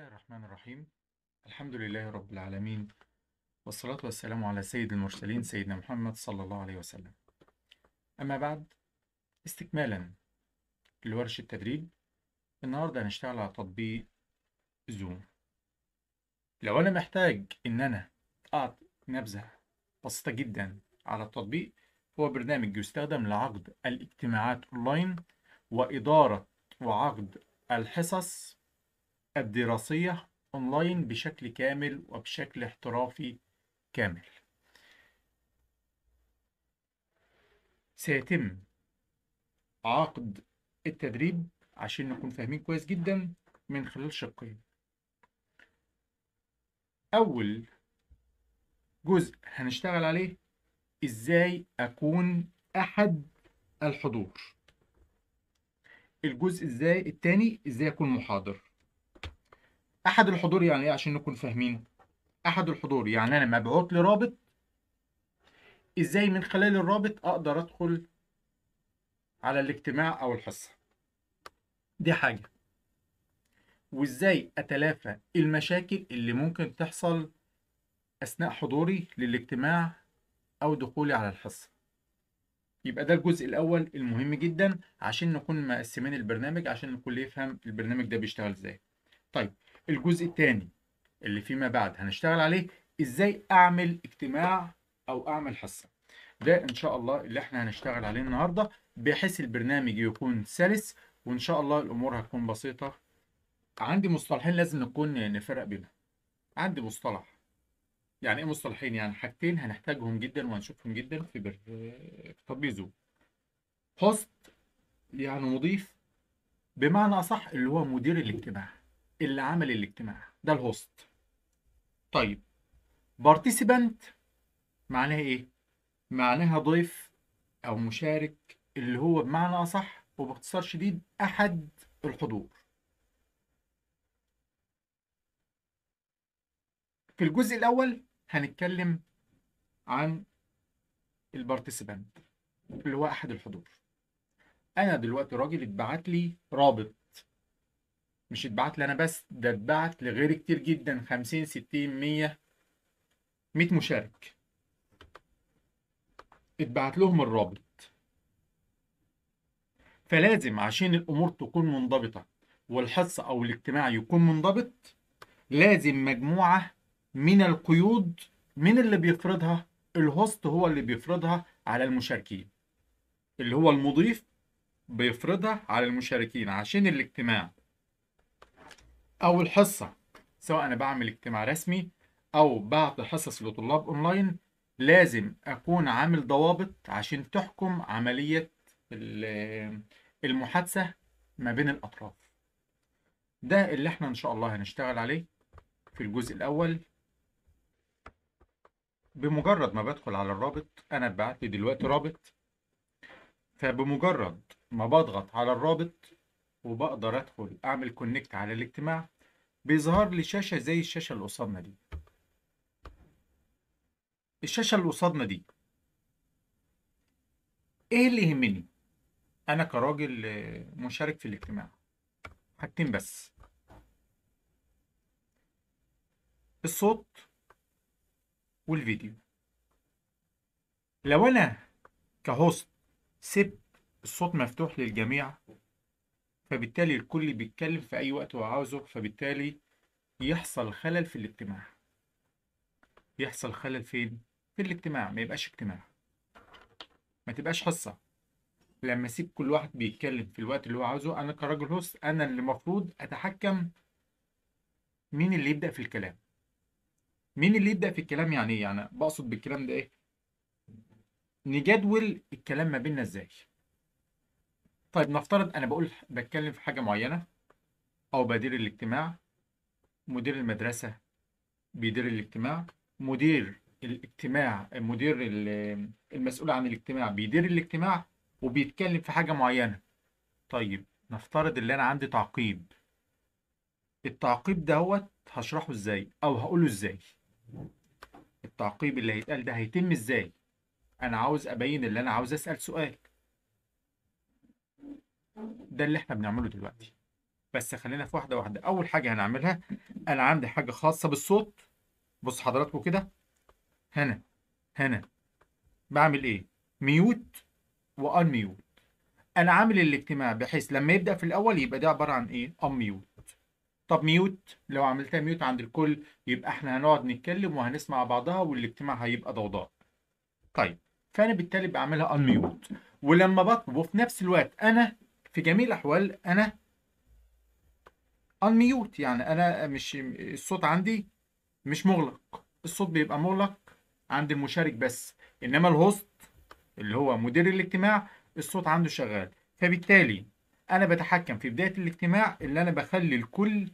الله الرحمن الرحيم الحمد لله رب العالمين والصلاة والسلام على سيد المرسلين سيدنا محمد صلى الله عليه وسلم أما بعد استكمالا لورش التدريب النهاردة هنشتغل على تطبيق زوم لو أنا محتاج إن أنا أعطي نبذة بسيطة جدا على التطبيق هو برنامج يستخدم لعقد الاجتماعات أونلاين وإدارة وعقد الحصص الدراسية أونلاين بشكل كامل وبشكل احترافي كامل سيتم عقد التدريب عشان نكون فاهمين كويس جدا من خلال شقين أول جزء هنشتغل عليه إزاي أكون أحد الحضور الجزء إزاي إزاي أكون محاضر احد الحضور يعني ايه عشان نكون فاهمين احد الحضور يعني انا مبعوت لي رابط ازاي من خلال الرابط اقدر ادخل على الاجتماع او الحصه دي حاجه وازاي اتلافى المشاكل اللي ممكن تحصل اثناء حضوري للاجتماع او دخولي على الحصه يبقى ده الجزء الاول المهم جدا عشان نكون مقسمين البرنامج عشان الكل يفهم البرنامج ده بيشتغل ازاي طيب الجزء الثاني اللي فيما بعد هنشتغل عليه ازاي اعمل اجتماع او اعمل حصه ده ان شاء الله اللي احنا هنشتغل عليه النهارده بحيث البرنامج يكون سلس وان شاء الله الامور هتكون بسيطه عندي مصطلحين لازم نكون نفرق بينهم عندي مصطلح يعني ايه مصطلحين يعني حاجتين هنحتاجهم جدا وهنشوفهم جدا في بر... تطبيق زوم هوست يعني مضيف بمعنى اصح اللي هو مدير الاجتماع اللي عمل الاجتماع ده الهوست طيب بارتيسيبانت معناها ايه معناها ضيف او مشارك اللي هو بمعنى اصح وباختصار شديد احد الحضور في الجزء الاول هنتكلم عن البارتيسيبانت اللي هو احد الحضور انا دلوقتي راجل اتبعت لي رابط مش اتبعت لي انا بس ده اتبعت لغيري كتير جدا 50 60 100 100 مشارك اتبعت لهم الرابط فلازم عشان الامور تكون منضبطه والحصه او الاجتماع يكون منضبط لازم مجموعه من القيود من اللي بيفرضها الهوست هو اللي بيفرضها على المشاركين اللي هو المضيف بيفرضها على المشاركين عشان الاجتماع أو الحصة سواء أنا بعمل اجتماع رسمي أو بعطي حصص لطلاب أونلاين لازم أكون عامل ضوابط عشان تحكم عملية المحادثة ما بين الأطراف ده اللي احنا إن شاء الله هنشتغل عليه في الجزء الأول بمجرد ما بدخل على الرابط أنا بعت دلوقتي رابط فبمجرد ما بضغط على الرابط وبقدر ادخل اعمل كونكت على الاجتماع بيظهر لي شاشه زي الشاشه اللي قصادنا دي الشاشه اللي قصادنا دي ايه اللي يهمني انا كراجل آه، مشارك في الاجتماع حاجتين بس الصوت والفيديو لو انا كهوست سبت الصوت مفتوح للجميع فبالتالي الكل بيتكلم في أي وقت هو عاوزه فبالتالي يحصل خلل في الاجتماع يحصل خلل فين؟ في الاجتماع ما يبقاش اجتماع ما تبقاش حصة لما أسيب كل واحد بيتكلم في الوقت اللي هو عاوزه أنا كراجل هوست أنا اللي المفروض أتحكم مين اللي يبدأ في الكلام مين اللي يبدأ في الكلام يعني إيه؟ يعني بقصد بالكلام ده إيه؟ نجدول الكلام ما بيننا إزاي؟ طيب نفترض انا بقول بتكلم في حاجه معينه او بدير الاجتماع مدير المدرسه بيدير الاجتماع مدير الاجتماع مدير المسؤول عن الاجتماع بيدير الاجتماع وبيتكلم في حاجه معينه طيب نفترض ان انا عندي تعقيب التعقيب دوت هشرحه ازاي او هقوله ازاي التعقيب اللي هيتقال ده هيتم ازاي انا عاوز ابين اللي انا عاوز اسال سؤال ده اللي احنا بنعمله دلوقتي بس خلينا في واحده واحده اول حاجه هنعملها انا عندي حاجه خاصه بالصوت بص حضراتكم كده هنا هنا بعمل ايه ميوت وان ميوت انا عامل الاجتماع بحيث لما يبدا في الاول يبقى ده عباره عن ايه ان ميوت طب ميوت لو عملتها ميوت عند الكل يبقى احنا هنقعد نتكلم وهنسمع بعضها والاجتماع هيبقى ضوضاء طيب فانا بالتالي بعملها ان ميوت ولما بطلب وفي نفس الوقت انا في جميع الأحوال أنا انميوت يعني أنا مش الصوت عندي مش مغلق الصوت بيبقى مغلق عند المشارك بس إنما الهوست اللي هو مدير الاجتماع الصوت عنده شغال فبالتالي أنا بتحكم في بداية الاجتماع اللي أنا بخلي الكل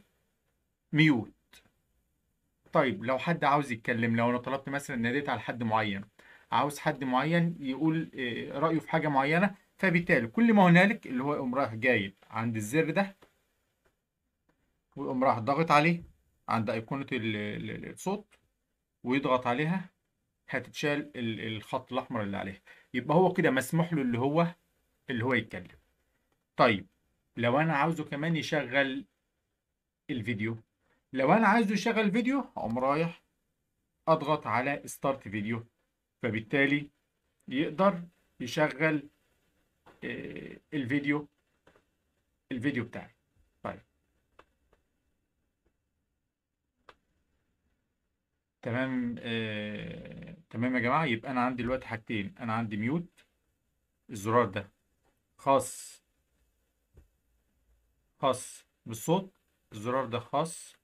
ميوت طيب لو حد عاوز يتكلم لو انا طلبت مثلا ناديت على حد معين عاوز حد معين يقول آه، رأيه في حاجة معينة فبالتالي كل ما هنالك اللي هو يقوم رايح جاي عند الزر ده ويقوم رايح ضاغط عليه عند أيقونة الصوت ويضغط عليها هتتشال الخط الأحمر اللي عليها يبقى هو كده مسموح له اللي هو اللي هو يتكلم طيب لو أنا عاوزه كمان يشغل الفيديو لو أنا عايزه يشغل فيديو هقوم رايح أضغط على ستارت فيديو فبالتالي يقدر يشغل الفيديو الفيديو بتاعي طيب تمام آه، تمام يا جماعه يبقى انا عندي دلوقتي حاجتين انا عندي ميوت الزرار ده خاص خاص بالصوت الزرار ده خاص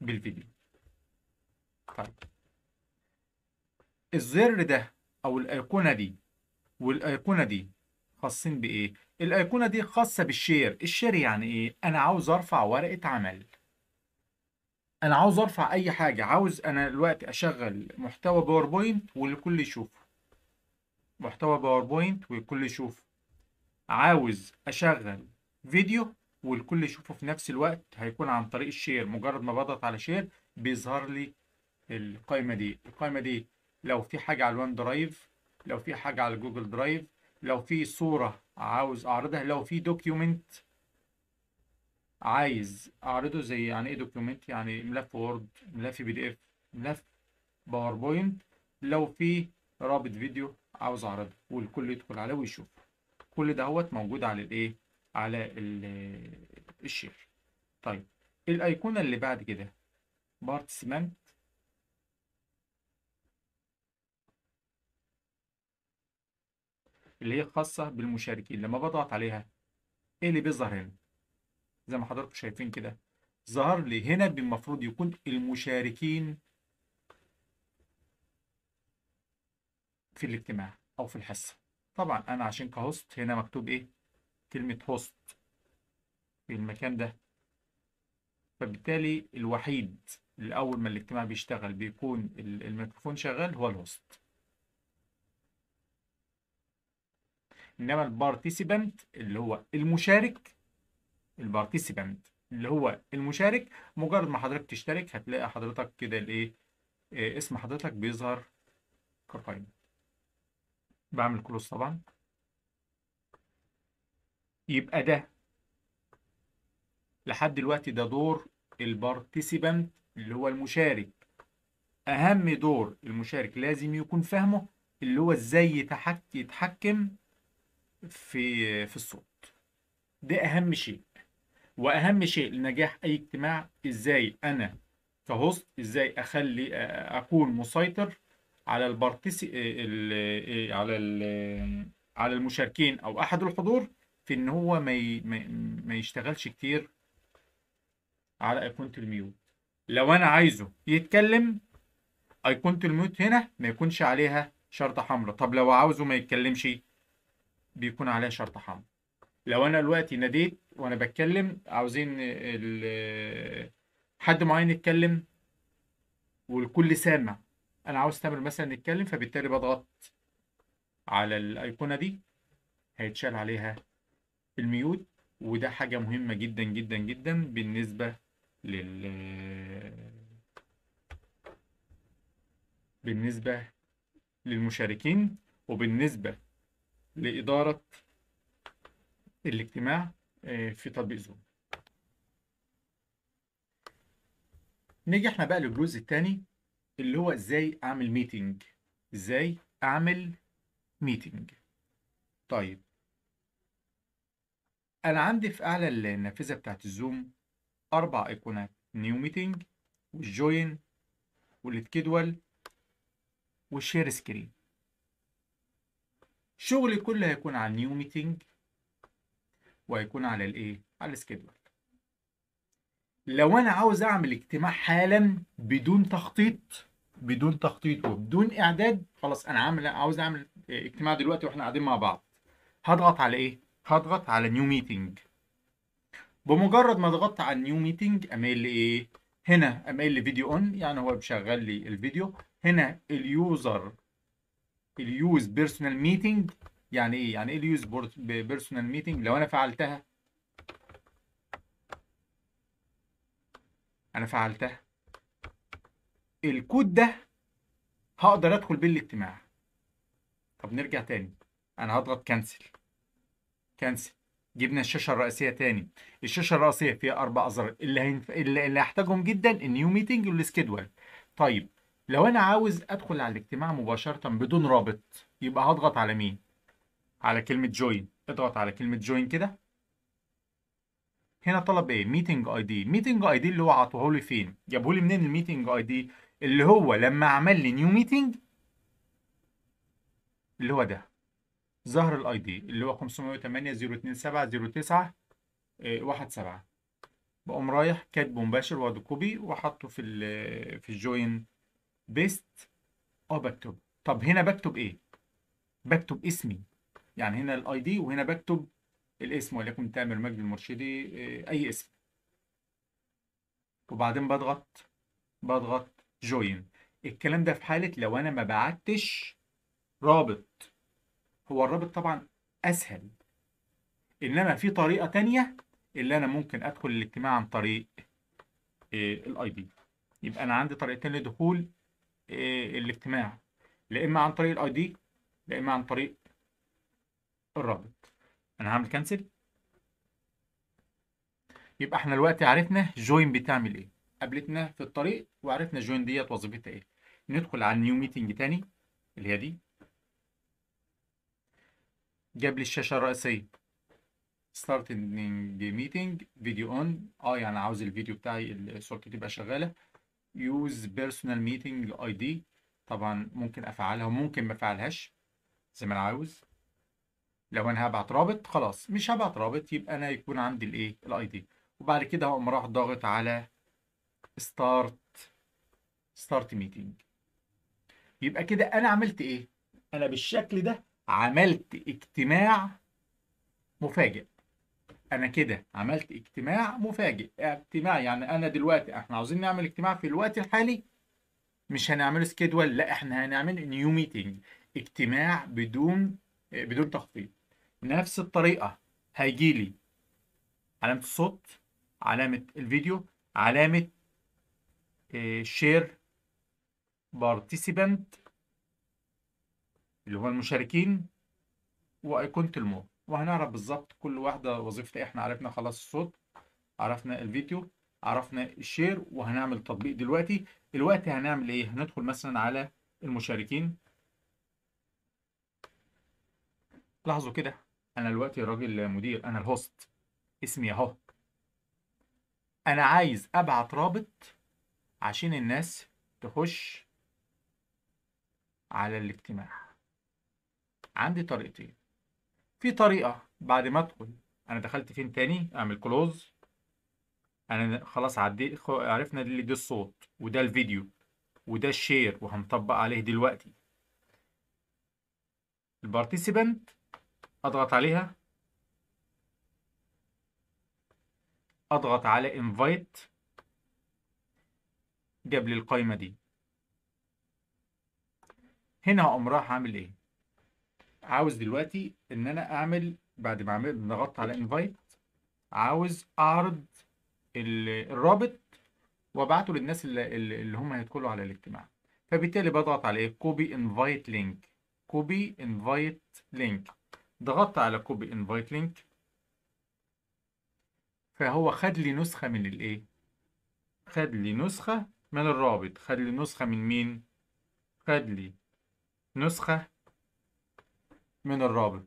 بالفيديو طيب الزر ده او الايقونه دي والايقونه دي خاصين بايه الايقونه دي خاصه بالشير الشير يعني ايه انا عاوز ارفع ورقه عمل انا عاوز ارفع اي حاجه عاوز انا دلوقتي اشغل محتوى باوربوينت والكل يشوفه محتوى باوربوينت والكل يشوفه عاوز اشغل فيديو والكل يشوفه في نفس الوقت هيكون عن طريق الشير مجرد ما بضغط على شير بيظهر لي القائمه دي القائمه دي لو في حاجه على الوان درايف لو في حاجة على جوجل درايف لو في صورة عاوز أعرضها لو في دوكيومنت عايز أعرضه زي يعني إيه دوكيومنت يعني ملف وورد ملف بي دي إف ملف باوربوينت لو في رابط فيديو عاوز أعرضه والكل يدخل عليه ويشوف كل دهوت موجود على الإيه على الشير طيب الأيقونة اللي بعد كده بارتسمنت اللي هي خاصة بالمشاركين لما بضغط عليها ايه اللي بيظهر هنا زي ما حضراتكم شايفين كده ظهر لي هنا بالمفروض يكون المشاركين في الاجتماع او في الحصة طبعا انا عشان كهوست هنا مكتوب ايه كلمة هوست في المكان ده فبالتالي الوحيد اللي اول ما الاجتماع بيشتغل بيكون الميكروفون شغال هو الهوست انما البارتيسيبنت اللي هو المشارك البارتيسيبنت اللي هو المشارك مجرد ما حضرتك تشترك هتلاقي حضرتك كده الايه آه، اسم حضرتك بيظهر كقائمة بعمل كلوز طبعا يبقى ده لحد دلوقتي ده دور البارتيسيبنت اللي هو المشارك اهم دور المشارك لازم يكون فاهمه اللي هو ازاي يتحكم في في الصوت ده اهم شيء واهم شيء لنجاح اي اجتماع ازاي انا كهوست ازاي اخلي آه، اكون مسيطر على البارتيسي آه، آه، على على المشاركين او احد الحضور في ان هو ما ما يشتغلش كتير على ايقونه الميوت لو انا عايزه يتكلم ايقونه الميوت هنا ما يكونش عليها شرطه حمراء طب لو عاوزه ما يتكلمش بيكون عليها شرط حمل لو انا دلوقتي ناديت وانا بتكلم عاوزين حد معين يتكلم والكل سامع انا عاوز تامر مثلا يتكلم فبالتالي بضغط على الايقونه دي هيتشال عليها الميوت وده حاجه مهمه جدا جدا جدا بالنسبه لل بالنسبه للمشاركين وبالنسبه لإدارة الاجتماع آه، في تطبيق زوم نيجي احنا بقى للجزء الثاني اللي هو ازاي اعمل ميتنج ازاي اعمل ميتنج طيب انا عندي في اعلى النافذه بتاعت الزوم اربع ايقونات نيو ميتنج والجوين والتجدول والشير سكرين شغلي كله هيكون على النيو ميتنج وهيكون على الايه على السكيدول لو انا عاوز اعمل اجتماع حالا بدون تخطيط بدون تخطيط وبدون اعداد خلاص انا عامل عاوز اعمل اجتماع دلوقتي واحنا قاعدين مع بعض هضغط على ايه هضغط على نيو ميتنج بمجرد ما ضغطت على نيو ميتنج اميل لايه هنا اميل لفيديو اون يعني هو بيشغل لي الفيديو هنا اليوزر اليوز بيرسونال ميتنج يعني ايه يعني ايه اليوز بيرسونال ميتنج لو انا فعلتها انا فعلتها الكود ده هقدر ادخل بيه الاجتماع طب نرجع تاني انا هضغط كنسل كنسل جبنا الشاشه الرئيسيه تاني الشاشه الرئيسيه فيها اربع ازرار اللي هينف... اللي هحتاجهم جدا النيو ميتنج والسكيدول طيب لو انا عاوز ادخل على الاجتماع مباشرة بدون رابط يبقى هضغط على مين على كلمة جوين اضغط على كلمة جوين كده هنا طلب ايه ميتنج اي دي ميتنج اي دي اللي هو عطوه لي فين جابهولي لي منين الميتنج اي دي اللي هو لما عمل لي نيو ميتنج اللي هو ده ظهر الاي دي اللي هو 508 027 09 بقوم رايح كاتبه مباشر واخده كوبي واحطه في في الجوين بيست اه بكتب طب هنا بكتب ايه بكتب اسمي يعني هنا الاي دي وهنا بكتب الاسم وليكن تامر مجدي المرشدي آه، اي اسم وبعدين بضغط بضغط جوين الكلام ده في حالة لو انا ما بعتش رابط هو الرابط طبعا اسهل انما في طريقة تانية اللي انا ممكن ادخل الاجتماع عن طريق آه، الاي دي يبقى انا عندي طريقتين لدخول إيه، الاجتماع لا اما عن طريق الاي دي لا اما عن طريق الرابط انا هعمل كنسل يبقى احنا دلوقتي عرفنا جوين بتعمل ايه قابلتنا في الطريق وعرفنا جوين ديت وظيفتها ايه ندخل على نيو ميتنج تاني اللي هي دي جاب لي الشاشه الرئيسيه ستارتنج ميتنج فيديو اون اه يعني عاوز الفيديو بتاعي الصورتي تبقى شغاله يوز بيرسونال ميتنج اي دي طبعا ممكن افعلها وممكن ما افعلهاش زي ما انا عاوز لو انا هبعت رابط خلاص مش هبعت رابط يبقى انا يكون عندي الايه الاي دي وبعد كده هقوم راح ضاغط على ستارت ستارت ميتنج يبقى كده انا عملت ايه انا بالشكل ده عملت اجتماع مفاجئ انا كده عملت اجتماع مفاجئ اجتماع يعني انا دلوقتي احنا عاوزين نعمل اجتماع في الوقت الحالي مش هنعمله سكيدول لا احنا هنعمل نيو ميتنج اجتماع بدون بدون تخطيط نفس الطريقه هيجي لي علامه الصوت علامه الفيديو علامه شير آه، بارتيسيبنت اللي هو المشاركين وايقونه الموت وهنعرف بالظبط كل واحدة وظيفتها إيه. احنا عرفنا خلاص الصوت عرفنا الفيديو عرفنا الشير وهنعمل تطبيق دلوقتي الوقت هنعمل ايه هندخل مثلا على المشاركين لاحظوا كده انا دلوقتي راجل مدير انا الهوست اسمي اهو انا عايز ابعت رابط عشان الناس تخش على الاجتماع عندي طريقتين في طريقة بعد ما ادخل انا دخلت فين تاني اعمل كلوز انا خلاص عدي عرفنا اللي دي الصوت وده الفيديو وده الشير وهنطبق عليه دلوقتي البارتيسيبنت اضغط عليها اضغط على انفايت جاب لي القايمة دي هنا هقوم راح اعمل ايه عاوز دلوقتي ان انا اعمل بعد ما عملت ضغطت على انفايت عاوز اعرض الرابط وابعته للناس اللي, اللي هم هيدخلوا على الاجتماع فبالتالي بضغط على ايه كوبي انفايت لينك كوبي انفايت لينك ضغطت على كوبي انفايت لينك فهو خد لي نسخه من الايه خد لي نسخه من الرابط خد لي نسخه من مين خد لي نسخه من الرابط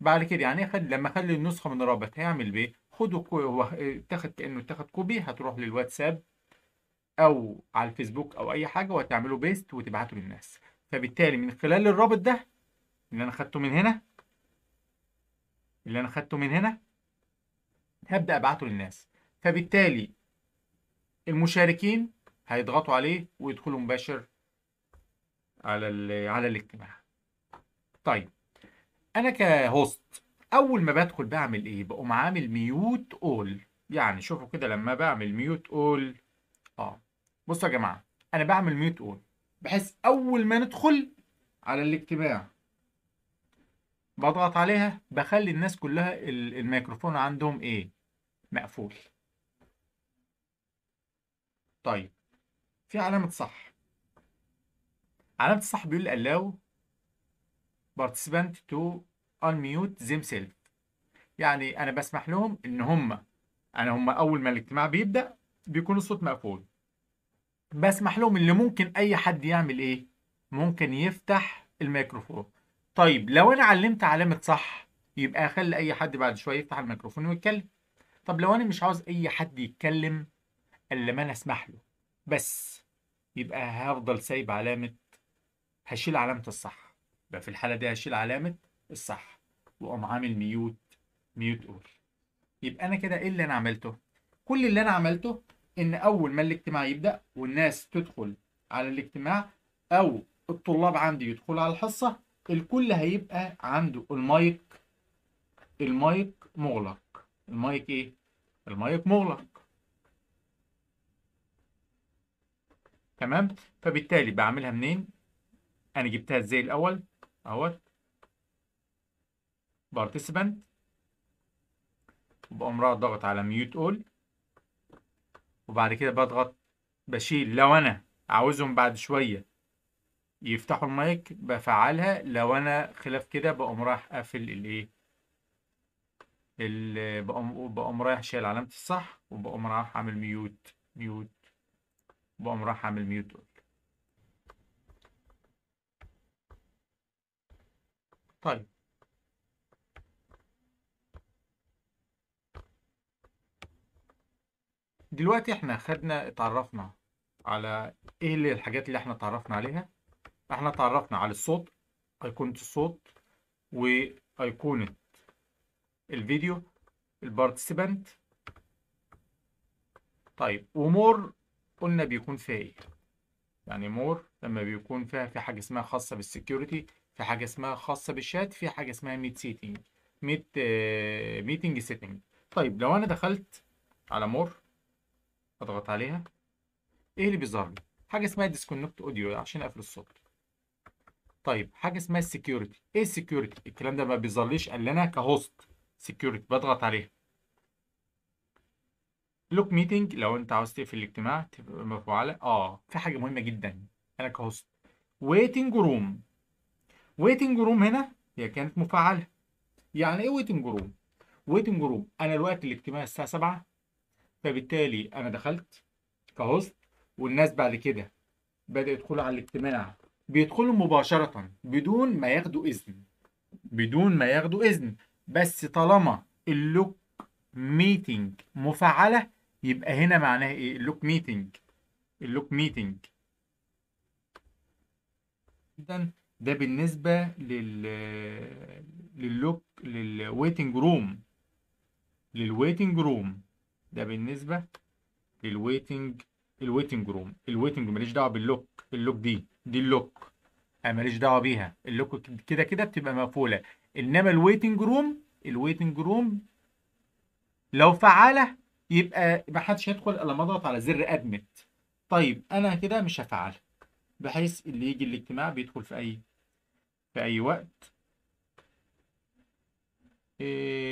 بعد كده يعني خد لما اخلي النسخه من الرابط هيعمل بيه خده كو... هو اتاخد كانه اتاخد كوبي هتروح للواتساب او على الفيسبوك او اي حاجه وهتعمله بيست وتبعته للناس فبالتالي من خلال الرابط ده اللي انا خدته من هنا اللي انا خدته من هنا هبدا ابعته للناس فبالتالي المشاركين هيضغطوا عليه ويدخلوا مباشر على على الاجتماع طيب انا كهوست اول ما بدخل بعمل ايه بقوم عامل ميوت اول يعني شوفوا كده لما بعمل ميوت اول اه بصوا يا جماعه انا بعمل ميوت اول بحيث اول ما ندخل على الاجتماع بضغط عليها بخلي الناس كلها الميكروفون عندهم ايه مقفول طيب في علامه صح علامه الصح بيقول allow participant to unmute themselves يعني انا بسمح لهم ان هم انا يعني هم اول ما الاجتماع بيبدا بيكون الصوت مقفول بسمح لهم اللي ممكن اي حد يعمل ايه ممكن يفتح الميكروفون طيب لو انا علمت علامه صح يبقى اخلي اي حد بعد شويه يفتح الميكروفون ويتكلم طب لو انا مش عاوز اي حد يتكلم الا ما انا اسمح له بس يبقى هفضل سايب علامه هشيل علامه الصح يبقى في الحالة دي هشيل علامة الصح وأقوم عامل ميوت ميوت أول يبقى أنا كده إيه اللي أنا عملته؟ كل اللي أنا عملته إن أول ما الاجتماع يبدأ والناس تدخل على الاجتماع أو الطلاب عندي يدخلوا على الحصة الكل هيبقى عنده المايك المايك مغلق المايك إيه؟ المايك مغلق تمام فبالتالي بعملها منين انا جبتها ازاي الاول اهوت بارتيسيبانت وبقوم رايح ضاغط على ميوت اول وبعد كده بضغط بشيل لو انا عاوزهم بعد شويه يفتحوا المايك بفعلها لو انا خلاف كده بقوم رايح قافل الايه بقوم بقوم رايح شايل علامه الصح وبقوم رايح عامل ميوت ميوت بقوم رايح عامل ميوت اول طيب دلوقتي احنا خدنا اتعرفنا على ايه اللي الحاجات اللي احنا اتعرفنا عليها احنا اتعرفنا على الصوت ايقونة الصوت وايقونة الفيديو البارتسيبنت طيب ومور قلنا بيكون فيها ايه يعني مور لما بيكون فيها في حاجة اسمها خاصة بالسكيورتي في حاجه اسمها خاصه بالشات في حاجه اسمها ميت سيتنج ميت ميتنج سيتنج طيب لو انا دخلت على مور اضغط عليها ايه اللي بيظهر لي حاجه اسمها ديسكونكت اوديو عشان اقفل الصوت طيب حاجه اسمها السكيورتي ايه السكيورتي الكلام ده ما بيظهرليش الا انا كهوست سكيورتي بضغط عليها لوك ميتنج لو انت عاوز تقفل الاجتماع تبقى مفعوله اه في حاجه مهمه جدا انا كهوست ويتنج روم ويتنج روم هنا هي كانت مفعله يعني ايه ويتنج روم ويتنج روم انا الوقت الاجتماع الساعه 7 فبالتالي انا دخلت كهوست والناس بعد كده بدا يدخلوا على الاجتماع بيدخلوا مباشرة بدون ما ياخدوا إذن بدون ما ياخدوا إذن بس طالما اللوك ميتنج مفعلة يبقى هنا معناها إيه اللوك ميتنج اللوك ميتنج ده بالنسبة لل لللوك للويتنج روم للويتنج روم ده بالنسبة للويتنج الويتنج روم الويتنج ماليش دعوة باللوك اللوك دي دي اللوك انا ماليش دعوة بيها اللوك كده كده بتبقى مقفولة انما الويتنج روم الويتنج روم لو فعالة يبقى محدش هيدخل الا ما اضغط على زر ادمت طيب انا كده مش هفعلها بحيث اللي يجي الاجتماع بيدخل في أي في أي وقت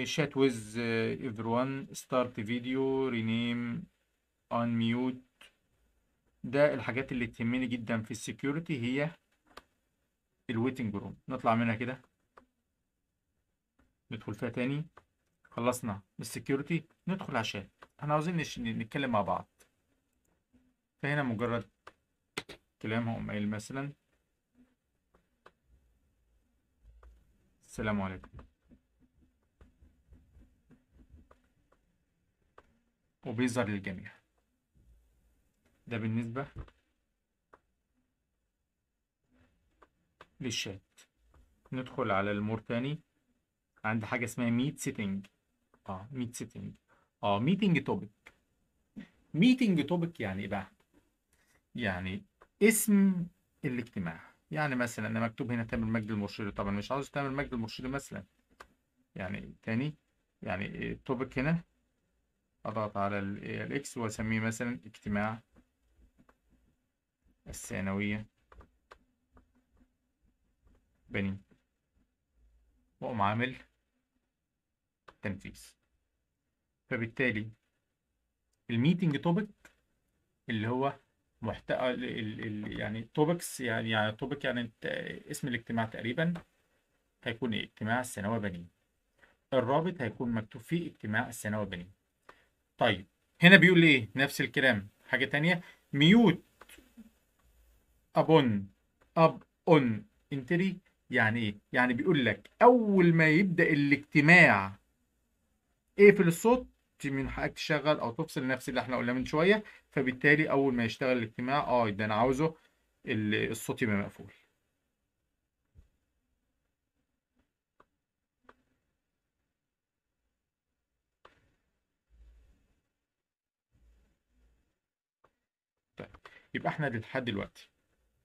شات ويز ايفريوان ستارت فيديو رينيم ميوت ده الحاجات اللي تهمني جدا في السكيورتي هي الويتنج روم نطلع منها كده ندخل فيها تاني خلصنا السكيورتي ندخل عشان احنا عاوزين نتكلم مع بعض فهنا مجرد كلام هقوم قايل مثلا السلام عليكم وبيظهر للجميع ده بالنسبة للشات ندخل على المور تاني عند حاجة اسمها ميت سيتنج اه ميت سيتنج اه ميتنج توبيك ميتنج توبيك يعني ايه بقى؟ يعني اسم الاجتماع يعني مثلا انا مكتوب هنا تامر مجد المرشدي طبعا مش عاوز تامر مجد المرشدي مثلا يعني تاني يعني التوبك هنا اضغط على الاكس واسميه مثلا اجتماع الثانوية بني واقوم عامل تنفيذ فبالتالي الميتنج توبك اللي هو محتوى ال ال يعني توبكس يعني يعني توبك يعني اسم الاجتماع تقريبا هيكون ايه اجتماع الثانوية بنين الرابط هيكون مكتوب فيه اجتماع الثانوية بنين طيب هنا بيقول لي ايه نفس الكلام حاجة تانية ميوت ابون اب اون انتري يعني ايه يعني بيقول لك اول ما يبدأ الاجتماع اقفل الصوت من حقك تشغل او تفصل نفس اللي احنا قلناه من شويه فبالتالي اول ما يشتغل الاجتماع اه ده انا عاوزه الصوت يبقى مقفول طيب يبقى احنا لحد دلوقتي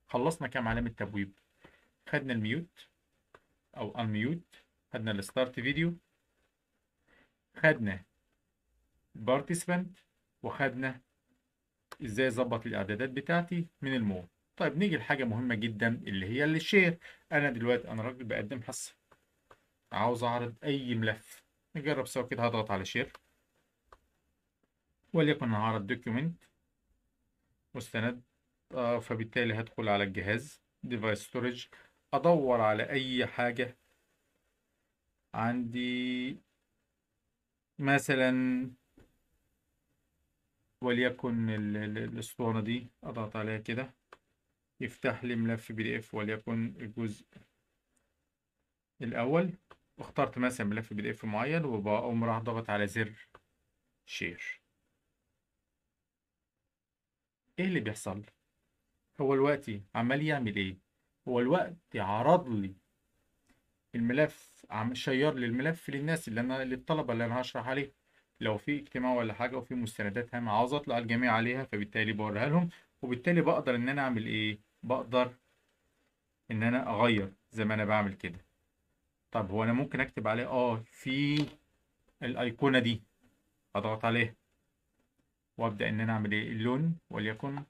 خلصنا كام علامه تبويب خدنا الميوت او الميوت خدنا الستارت فيديو خدنا participant وخدنا ازاي اظبط الاعدادات بتاعتي من المول طيب نيجي لحاجه مهمه جدا اللي هي الشير انا دلوقتي انا راجل بقدم حصه عاوز اعرض اي ملف نجرب سوا كده هضغط على شير وليكن هعرض دوكيومنت مستند آه فبالتالي هدخل على الجهاز ديفايس ستورج ادور على اي حاجه عندي مثلا وليكن الاسطوانة دي اضغط عليها كده يفتح لي ملف بي دي اف وليكن الجزء الاول واخترت مثلا ملف بي دي اف معين وبقوم راح ضغط على زر شير ايه اللي بيحصل هو الوقت عمال يعمل ايه هو الوقت عرض لي الملف عم شير لي الملف للناس اللي انا للطلبه اللي انا هشرح عليهم لو في اجتماع ولا حاجه وفي مستندات هامه عاوز اطلع الجميع عليها فبالتالي بوريها لهم وبالتالي بقدر ان انا اعمل ايه بقدر ان انا اغير زي ما انا بعمل كده طب هو انا ممكن اكتب عليه اه في الايقونه دي اضغط عليها وابدا ان انا اعمل ايه اللون وليكن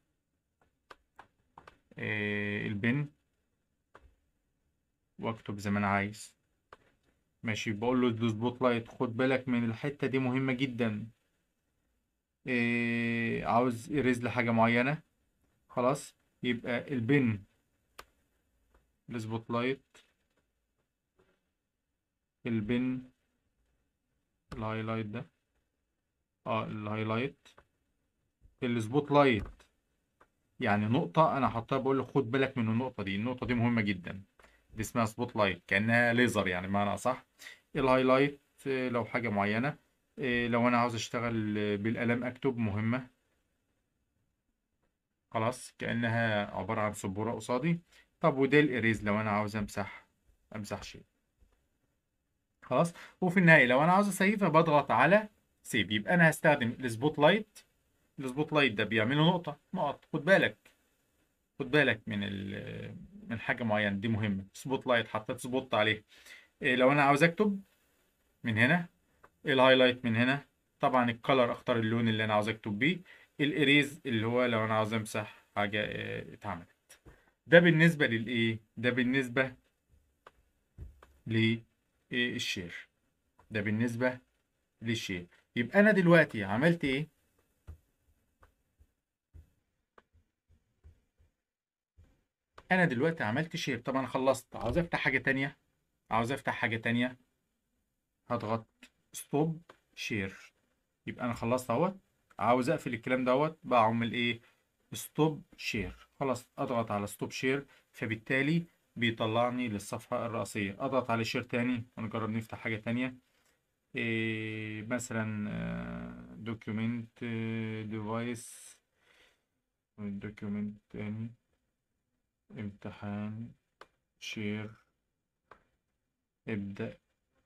آه، البن واكتب زي ما انا عايز ماشي بقول له دوز سبوت لايت خد بالك من الحتة دي مهمة جدا إيه عاوز اريز لحاجة معينة خلاص يبقى البن السبوت لايت البن الهايلايت ده اه الهايلايت السبوت لايت يعني نقطة انا حطها بقول له خد بالك من النقطة دي النقطة دي مهمة جدا اسمها سبوت لايت كانها ليزر يعني معنى صح الهايلايت آه، لو حاجه معينه آه، لو انا عاوز اشتغل آه، بالقلم اكتب مهمه خلاص كانها عباره عن سبوره قصادي طب وده الاريز لو انا عاوز امسح امسح شيء خلاص وفي النهايه لو انا عاوز اسيف بضغط على سيف يبقى انا هستخدم السبوت لايت السبوت لايت ده بيعمله نقطه نقط خد بالك خد بالك من من حاجه معينه دي مهمه سبوت لايت حطيت سبوت عليها إيه لو انا عاوز اكتب من هنا إيه الهايلايت من هنا طبعا الكلر اختار اللون اللي انا عاوز اكتب بيه الاريز اللي هو لو انا عاوز امسح حاجه إيه اتعملت ده بالنسبه للايه ده بالنسبه للشير إيه، ده بالنسبه للشير يبقى انا دلوقتي عملت ايه انا دلوقتي عملت شير طبعا خلصت عاوز افتح حاجه تانية عاوز افتح حاجه تانية هضغط ستوب شير يبقى انا خلصت اهوت عاوز اقفل الكلام دوت بعمل ايه ستوب شير خلاص اضغط على ستوب شير فبالتالي بيطلعني للصفحه الرئيسيه اضغط على شير تاني ونجرب نفتح حاجه تانية إيه مثلا دوكيومنت ديفايس دوكيومنت تاني امتحان شير ابدأ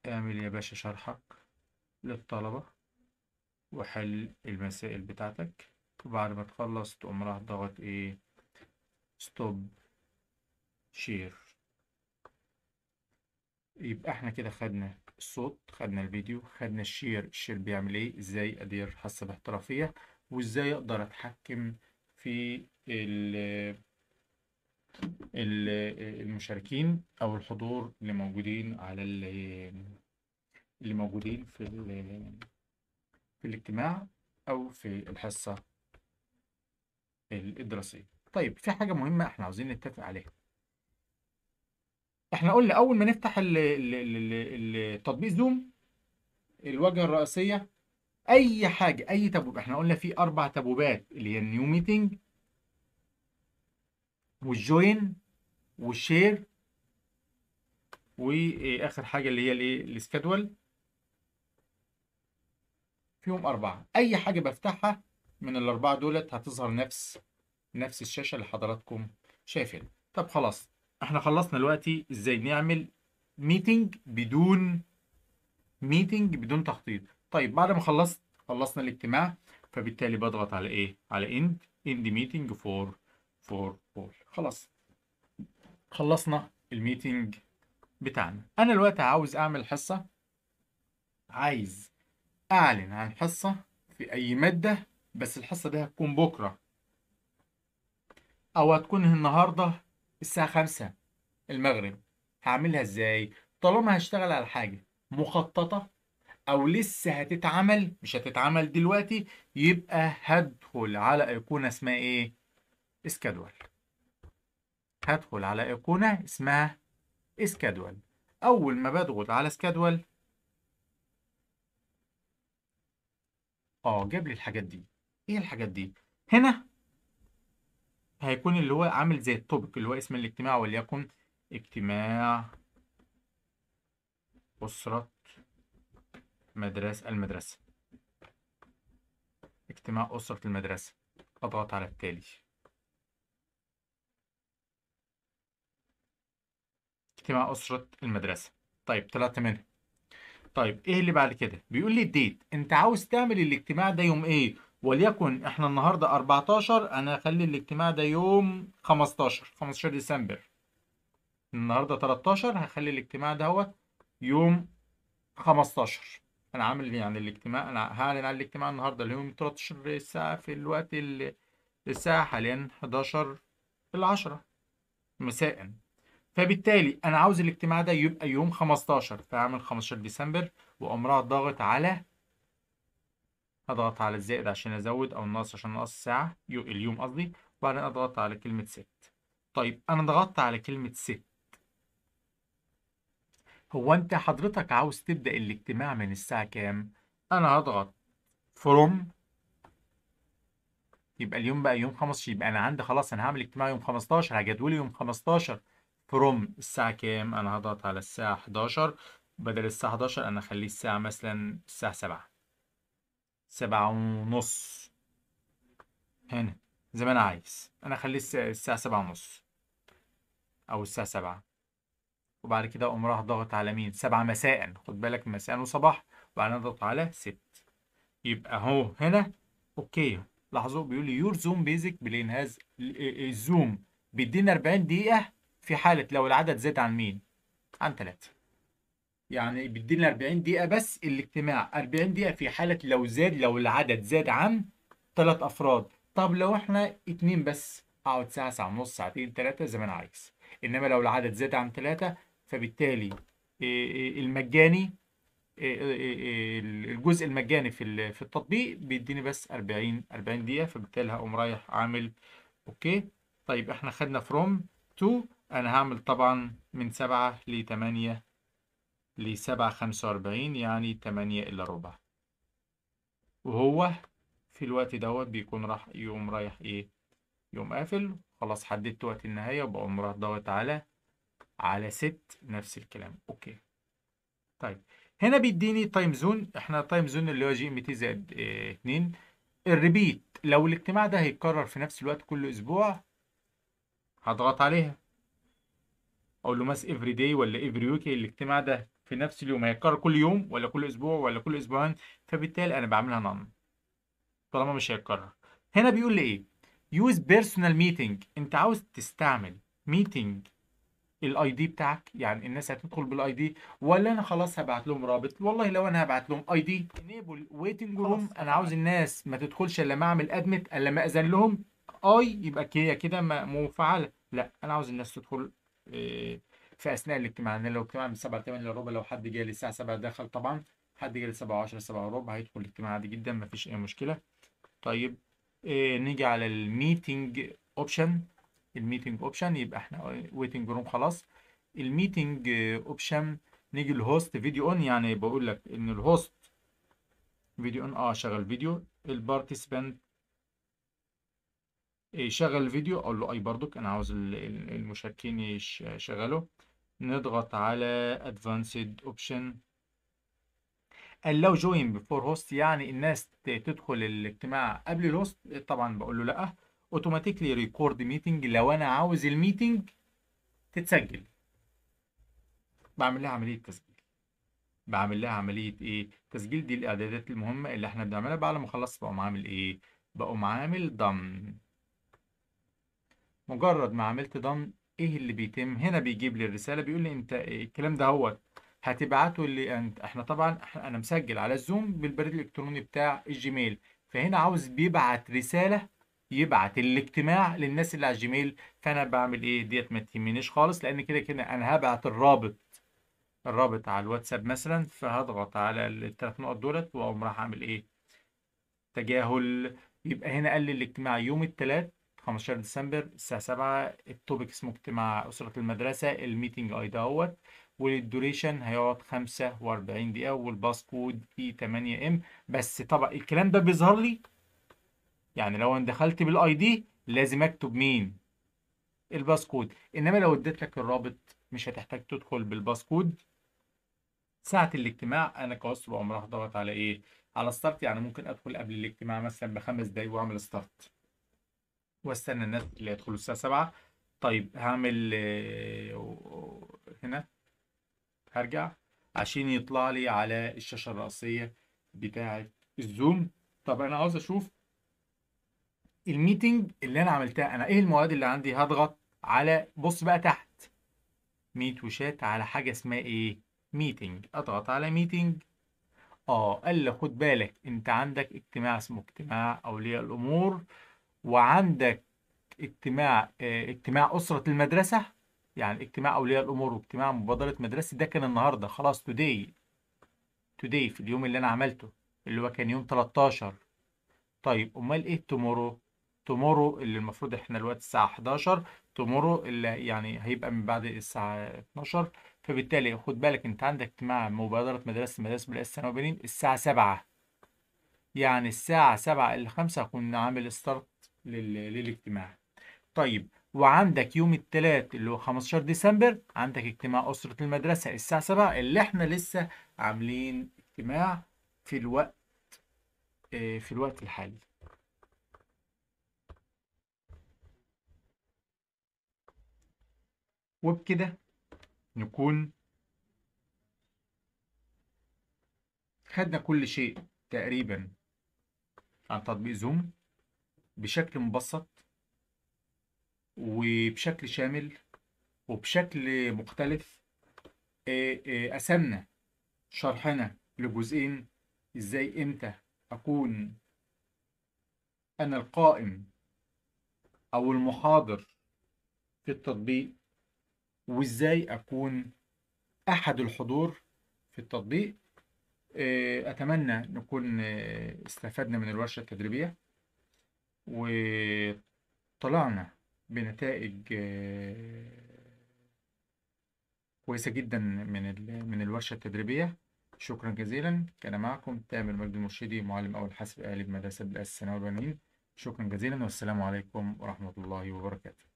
اعمل يا باشا شرحك للطلبة وحل المسائل بتاعتك وبعد ما تخلص تقوم راح ضغط ايه ستوب شير يبقى احنا كده خدنا الصوت خدنا الفيديو خدنا الشير الشير بيعمل ايه ازاي ادير حاسة باحترافية وازاي اقدر اتحكم في ال المشاركين او الحضور اللي موجودين على اللي موجودين في في الاجتماع او في الحصه الدراسيه طيب في حاجه مهمه احنا عاوزين نتفق عليها احنا قلنا اول ما نفتح التطبيق زوم الواجهه الرئيسيه اي حاجه اي تابوب احنا قلنا في اربع تابوبات اللي هي النيو ميتنج والجوين والشير واخر حاجه اللي هي الايه السكادول فيهم اربعه اي حاجه بفتحها من الاربعه دولت هتظهر نفس نفس الشاشه اللي حضراتكم شايفينها طب خلاص احنا خلصنا دلوقتي ازاي نعمل ميتنج بدون ميتنج بدون تخطيط طيب بعد ما خلصت خلصنا الاجتماع فبالتالي بضغط على ايه على اند اند ميتنج فور فور فور خلاص خلصنا الميتنج بتاعنا انا دلوقتي عاوز اعمل حصه عايز اعلن عن حصه في اي ماده بس الحصه دي هتكون بكره او هتكون النهارده الساعه خمسة المغرب هعملها ازاي طالما هشتغل على حاجه مخططه او لسه هتتعمل مش هتتعمل دلوقتي يبقى هدخل على ايقونه اسمها ايه schedule هدخل على ايقونة اسمها schedule أول ما بضغط على schedule اه جاب لي الحاجات دي ايه الحاجات دي هنا هيكون اللي هو عامل زي التوبك اللي هو اسم الاجتماع وليكن اجتماع أسرة مدرسة المدرسة اجتماع أسرة المدرسة أضغط على التالي اجتماع أسرة المدرسة طيب ثلاثة منها طيب إيه اللي بعد كده بيقول لي الديت أنت عاوز تعمل الاجتماع ده يوم إيه وليكن إحنا النهاردة 14 أنا اخلي الاجتماع ده يوم 15 15 ديسمبر النهاردة 13 هخلي الاجتماع دوت يوم 15 انا عامل يعني الاجتماع انا هعلن عن الاجتماع النهارده اللي يوم 13 الساعه في الوقت اللي الساعه حاليا 11 العشرة مساء فبالتالي انا عاوز الاجتماع ده يبقى يوم 15 فاعمل 15 ديسمبر وامرها ضاغط على اضغط على الزائد عشان ازود او النقص عشان ناقص ساعه اليوم قصدي وبعدين اضغط على كلمه ست طيب انا ضغطت على كلمه ست هو انت حضرتك عاوز تبدا الاجتماع من الساعه كام انا هضغط فروم يبقى اليوم بقى يوم 15 يبقى انا عندي خلاص انا هعمل اجتماع يوم 15 هجدول يوم 15 فروم الساعة كام أنا هضغط على الساعة 11 بدل الساعة 11 أنا أخليه الساعة مثلا الساعة 7 7 ونص هنا زي ما أنا عايز أنا أخليه الساعة 7 ونص أو الساعة 7 وبعد كده أقوم راح ضاغط على مين 7 مساء خد بالك مساء وصباح وبعدين أضغط على 6 يبقى أهو هنا أوكي لاحظوا بيقول لي يور زوم بيزك بلين هاز الزوم بيدينا 40 دقيقة في حالة لو العدد زاد عن مين؟ عن ثلاثة. يعني بيديني 40 دقيقة بس الاجتماع 40 دقيقة في حالة لو زاد لو العدد زاد عن ثلاث أفراد طب لو احنا اتنين بس أقعد ساعة ساعة ونص ساعتين ثلاثة زي ما أنا عايز إنما لو العدد زاد عن ثلاثة فبالتالي آه، آه، المجاني آه، الجزء المجاني في في التطبيق بيديني بس 40 40 دقيقة فبالتالي هقوم رايح عامل اوكي طيب احنا خدنا فروم تو انا هعمل طبعا من سبعة لتمانية لسبعة خمسة واربعين يعني تمانية الا ربع وهو في الوقت دوت بيكون راح يوم رايح ايه يوم قافل خلاص حددت وقت النهاية وبقوم رايح دوت على على ست نفس الكلام اوكي طيب هنا بيديني تايم زون احنا تايم زون اللي هو جي ام تي زائد اتنين الريبيت لو الاجتماع ده هيتكرر في نفس الوقت كل اسبوع هضغط عليها اقول له ماس افري داي ولا افري ويك الاجتماع ده في نفس اليوم هيتكرر كل يوم ولا كل اسبوع ولا كل اسبوعين فبالتالي انا بعملها نون طالما مش هيتكرر هنا بيقول لي ايه يوز بيرسونال ميتنج انت عاوز تستعمل ميتنج الاي دي بتاعك يعني الناس هتدخل بالاي دي ولا انا خلاص هبعت لهم رابط والله لو انا هبعت لهم اي دي انيبل ويتنج روم انا عاوز الناس ما تدخلش الا ما اعمل ادمت الا ما اذن لهم اي آه، يبقى كده كده مفعله لا انا عاوز الناس تدخل في اثناء الاجتماع ان يعني لو الاجتماع من 7 ل 8 الا ربع لو حد لي الساعه 7 دخل طبعا حد جه لي 7 و10 7 وربع هيدخل الاجتماع عادي جدا مفيش اي مشكله طيب آه، نيجي على الميتنج اوبشن الميتنج اوبشن يبقى احنا ويتنج روم خلاص الميتنج اوبشن نيجي الهوست فيديو اون يعني بقول لك ان الهوست فيديو اون اه شغل فيديو البارتيسبانت إيه، شغل الفيديو اقول له اي برضك انا عاوز المشاركين يشغلوا نضغط على ادفانسد اوبشن لو جوين بفور هوست يعني الناس تدخل الاجتماع قبل الهوست طبعا بقول له لا اوتوماتيكلي ريكورد ميتنج لو انا عاوز الميتنج تتسجل بعمل لها عمليه تسجيل بعمل لها عمليه ايه تسجيل دي الاعدادات المهمه اللي احنا بنعملها بعد ما اخلص بقوم عامل ايه بقوم عامل ضمن مجرد ما عملت دن ايه اللي بيتم هنا بيجيب لي الرساله بيقول لي انت إيه الكلام ده هو هتبعته اللي انت احنا طبعا انا مسجل على الزوم بالبريد الالكتروني بتاع الجيميل فهنا عاوز بيبعت رساله يبعت الاجتماع للناس اللي على الجيميل فانا بعمل ايه ديت ما تهمنيش خالص لان كده كده انا هبعت الرابط الرابط على الواتساب مثلا فهضغط على الثلاث نقط دولت واقوم راح اعمل ايه تجاهل يبقى هنا قال لي الاجتماع يوم الثلاث 15 ديسمبر الساعة 7 التوبك اسمه اجتماع أسرة المدرسة الميتنج أي دوت والدوريشن هيقعد 45 دقيقة والباس كود اي 8 ام بس طبعا الكلام ده بيظهر لي يعني لو انا دخلت بالاي دي لازم اكتب مين الباس كود انما لو اديت لك الرابط مش هتحتاج تدخل بالباس كود ساعة الاجتماع انا كأسر عمرها ضغط على ايه على ستارت يعني ممكن ادخل قبل الاجتماع مثلا بخمس دقايق واعمل ستارت واستنى الناس اللي هيدخلوا الساعة 7 طيب هعمل آه، هنا هرجع عشان يطلع لي على الشاشة الرئيسية بتاعة الزوم طب انا عاوز اشوف الميتنج اللي انا عملتها انا ايه المواد اللي عندي هضغط على بص بقى تحت ميت وشات على حاجة اسمها ايه ميتنج اضغط على ميتنج اه قال لي خد بالك انت عندك اجتماع اسمه اجتماع اولياء الامور وعندك اجتماع آه، اجتماع أسرة المدرسة يعني اجتماع أولياء الأمور واجتماع مبادرة مدرسة ده كان النهاردة خلاص توداي توداي في اليوم اللي أنا عملته اللي هو كان يوم 13 طيب أمال إيه تومورو؟ تومورو اللي المفروض إحنا الوقت الساعة 11 تومورو اللي يعني هيبقى من بعد الساعة 12 فبالتالي خد بالك أنت عندك اجتماع مبادرة مدرسة مدرسة بالأساس الثانوي الساعة 7 يعني الساعة 7 إلا 5 هكون عامل ستارت للاجتماع طيب وعندك يوم الثلاث اللي هو 15 ديسمبر عندك اجتماع أسرة المدرسة الساعة 7 اللي احنا لسه عاملين اجتماع في الوقت آه، في الوقت الحالي وبكده نكون خدنا كل شيء تقريبا عن تطبيق زوم بشكل مبسط وبشكل شامل وبشكل مختلف قسمنا آه، آه، شرحنا لجزئين ازاي امتى اكون انا القائم او المحاضر في التطبيق وازاي اكون احد الحضور في التطبيق آه، اتمنى نكون استفدنا من الورشه التدريبيه وطلعنا بنتائج آه، كويسة جدا من من الورشة التدريبية شكرا جزيلا كان معكم تامر مجد المرشدي معلم أول حاسب آلي بمدرسة بالأساس الثانوية شكرا جزيلا والسلام عليكم ورحمة الله وبركاته